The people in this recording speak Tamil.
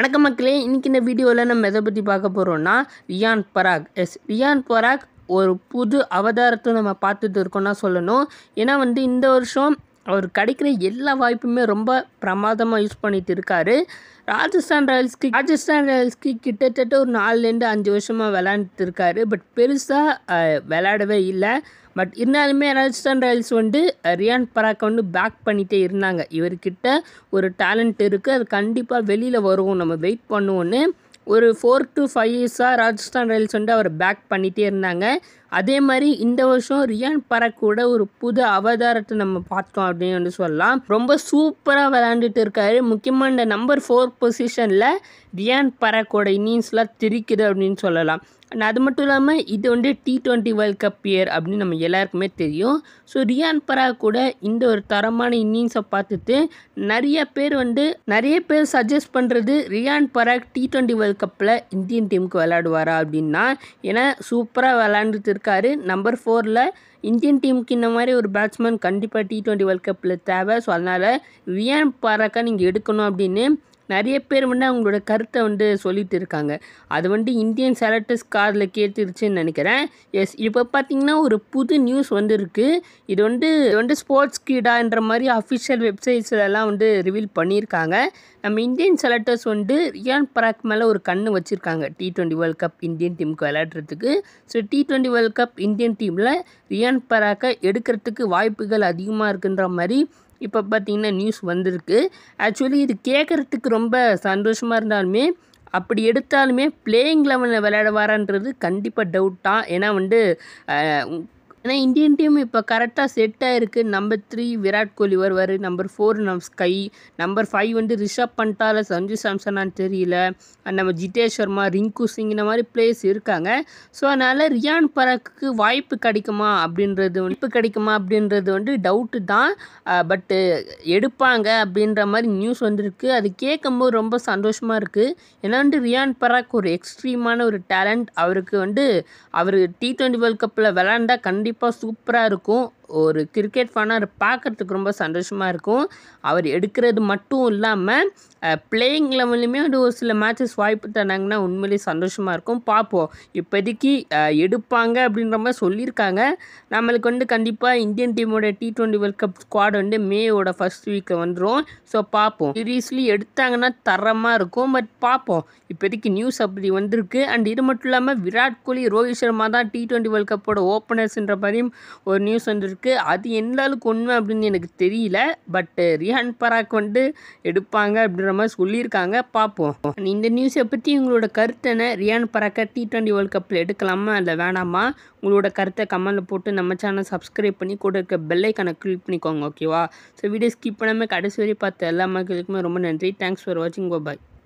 வணக்கம் மக்களே இன்றைக்கி இந்த வீடியோவில் நம்ம எதை பற்றி பார்க்க போகிறோம்னா ரியான் பராக் எஸ் ரியான் பராக் ஒரு புது அவதாரத்தை நம்ம பார்த்துட்டு இருக்கோம்னா சொல்லணும் ஏன்னா வந்து இந்த வருஷம் அவர் கிடைக்கிற எல்லா வாய்ப்புமே ரொம்ப பிரமாதமாக யூஸ் பண்ணிகிட்டு இருக்கார் ராஜஸ்தான் ராயல்ஸ்க்கு ராஜஸ்தான் ராயல்ஸ்க்கு கிட்டத்தட்ட ஒரு நாலுலேருந்து அஞ்சு வருஷமாக விளாண்டுட்டு இருக்காரு பட் பெருசாக விளையாடவே இல்லை பட் இருந்தாலுமே ராஜஸ்தான் ராயல்ஸ் வந்து ரியான் பராக்கை வந்து பேக் பண்ணிகிட்டே இருந்தாங்க இவர்கிட்ட ஒரு டேலண்ட் இருக்குது அது கண்டிப்பாக வெளியில் வருவோம் நம்ம வெயிட் பண்ணுவோன்னு ஒரு ஃபோர் டு ஃபைவ் இயர்ஸாக ராஜஸ்தான் ராயல்ஸ் வந்து அவர் பேக் பண்ணிகிட்டே இருந்தாங்க அதே மாதிரி இந்த வருஷம் ரியான் கூட ஒரு புது அவதாரத்தை நம்ம பார்த்தோம் அப்படின்னு வந்து சொல்லலாம் ரொம்ப சூப்பராக விளையாண்டுட்டு இருக்காரு முக்கியமாக இந்த நம்பர் ஃபோர் பொசிஷனில் ரியான் பரக்கோட இன்னிங்ஸ்லாம் திரிக்குது அப்படின்னு சொல்லலாம் அண்ட் அது மட்டும் இல்லாமல் இது வந்து T twenty world cup year அப்படின்னு நம்ம எல்லாருக்குமே தெரியும் ஸோ ரியான் பரா கூட இந்த ஒரு தரமான இன்னிங்ஸை பார்த்துட்டு நிறைய பேர் வந்து நிறைய பேர் சஜஸ்ட் பண்ணுறது Riyan Parag T twenty world கப்பில் இந்தியன் டீமுக்கு விளையாடுவாரா அப்படின்னா ஏன்னா சூப்பராக விளையாண்டுட்டு இருக்கார் நம்பர் ஃபோரில் இந்தியன் டீமுக்கு இந்த மாதிரி ஒரு பேட்ஸ்மேன் கண்டிப்பாக டி ட்வெண்ட்டி வேர்ல்ட் கப்பில் தேவை ஸோ அதனால் வியான் பாராக்கா நீங்கள் எடுக்கணும் அப்படின்னு நிறைய பேர் வந்து அவங்களோட கருத்தை வந்து சொல்லிட்டு இருக்காங்க அது வந்து இந்தியன் செலக்டர்ஸ் காதில் கேட்டுருச்சுன்னு நினைக்கிறேன் எஸ் இப்போ பார்த்தீங்கன்னா ஒரு புது நியூஸ் வந்துருக்கு இது வந்து வந்து ஸ்போர்ட்ஸ் கீடான்ற மாதிரி அஃபிஷியல் வெப்சைட்ஸ்லலாம் வந்து ரிவீல் பண்ணியிருக்காங்க நம்ம இந்தியன் செலக்டர்ஸ் வந்து ரியான் பராக் மேலே ஒரு கண்ணு வச்சுருக்காங்க T twenty world cup Indian டீமுக்கு விளையாடுறதுக்கு so T twenty world cup Indian டீமில் ரியான் பராக்கை எடுக்கிறதுக்கு வாய்ப்புகள் அதிகமாக இருக்குன்ற மாதிரி இப்போ பார்த்திங்கன்னா நியூஸ் வந்திருக்கு ஆக்சுவலி இது கேட்குறதுக்கு ரொம்ப சந்தோஷமாக இருந்தாலுமே அப்படி எடுத்தாலுமே பிளேயிங் லெவலில் விளையாடுவாரான்றது கண்டிப்பாக டவுட் தான் ஏன்னா வந்து ஏன்னா இந்தியன் டீம் இப்போ கரெக்டாக செட் ஆகிருக்கு நம்பர் த்ரீ விராட் கோலி வருவார் நம்பர் ஃபோர் நம் ஸ்கை நம்பர் ஃபைவ் வந்து ரிஷப் பண்ணிட்டால சஞ்சு சாம்சனான்னு தெரியல நம்ம ஜிதேஷ் சர்மா ரிங்கு சிங் இந்த மாதிரி பிளேயர்ஸ் இருக்காங்க ஸோ அதனால் ரியான் பரக்கு வாய்ப்பு கிடைக்குமா அப்படின்றது வாய்ப்பு கிடைக்குமா அப்படின்றது வந்து டவுட்டு தான் பட்டு எடுப்பாங்க அப்படின்ற மாதிரி நியூஸ் வந்துருக்கு அது கேட்கும்போது ரொம்ப சந்தோஷமாக இருக்குது ஏன்னா வந்து ரியான் பராக் ஒரு எக்ஸ்ட்ரீமான ஒரு டேலண்ட் அவருக்கு வந்து அவர் டி ட்வெண்ட்டி வேர்ல்ட் கப்பில் விளாண்டா கண்டிப்பாக கண்டிப்பாக சூப்பராக இருக்கும் ஒரு கிரிக்கெட் ஃபேனாக பார்க்குறதுக்கு ரொம்ப சந்தோஷமாக இருக்கும் அவர் எடுக்கிறது மட்டும் இல்லாமல் பிளேயிங் லெவல்லையுமே வந்து ஒரு சில மேட்சஸ் வாய்ப்பு தந்தாங்கன்னா உண்மையிலேயே சந்தோஷமாக இருக்கும் பார்ப்போம் இப்போதைக்கு எடுப்பாங்க அப்படின்ற மாதிரி சொல்லியிருக்காங்க நம்மளுக்கு வந்து கண்டிப்பாக இந்தியன் டீமோட T twenty world cup squad வந்து மேவோட ஃபஸ்ட் வீக்கில் வந்துடும் ஸோ பார்ப்போம் சீரியஸ்லி எடுத்தாங்கன்னா தரமாக இருக்கும் பட் பார்ப்போம் இப்போதைக்கு நியூஸ் அப்படி வந்திருக்கு அண்ட் இது மட்டும் இல்லாமல் விராட் கோலி ரோஹித் சர்மா தான் டி ட்வெண்ட்டி வேர்ல்ட் கப்போட ஓப்பனர்ஸ்ன்ற மாதிரியும் ஒரு நியூஸ் வந்துருக்கு இருக்குது அது எந்த அளவுக்கு அப்படின்னு எனக்கு தெரியல பட்டு ரிஹான் பராக் வந்து எடுப்பாங்க அப்படின்ற மாதிரி சொல்லியிருக்காங்க பார்ப்போம் இந்த நியூஸை பற்றி உங்களோட கருத்தை என்ன ரியான் பராக்கை டி ட்வெண்ட்டி வேர்ல்ட் கப்பில் எடுக்கலாமா இல்லை வேணாமா உங்களோட கருத்தை கமெண்டில் போட்டு நம்ம சேனல் சப்ஸ்கிரைப் பண்ணி கூட இருக்க கணக்கு கிளிக் பண்ணிக்கோங்க ஓகேவா ஸோ வீடியோ ஸ்கிப் பண்ணாமல் கடைசி வரை பார்த்த எல்லா மக்களுக்குமே ரொம்ப நன்றி தேங்க்ஸ் ஃபார் வாட்சிங் பாய்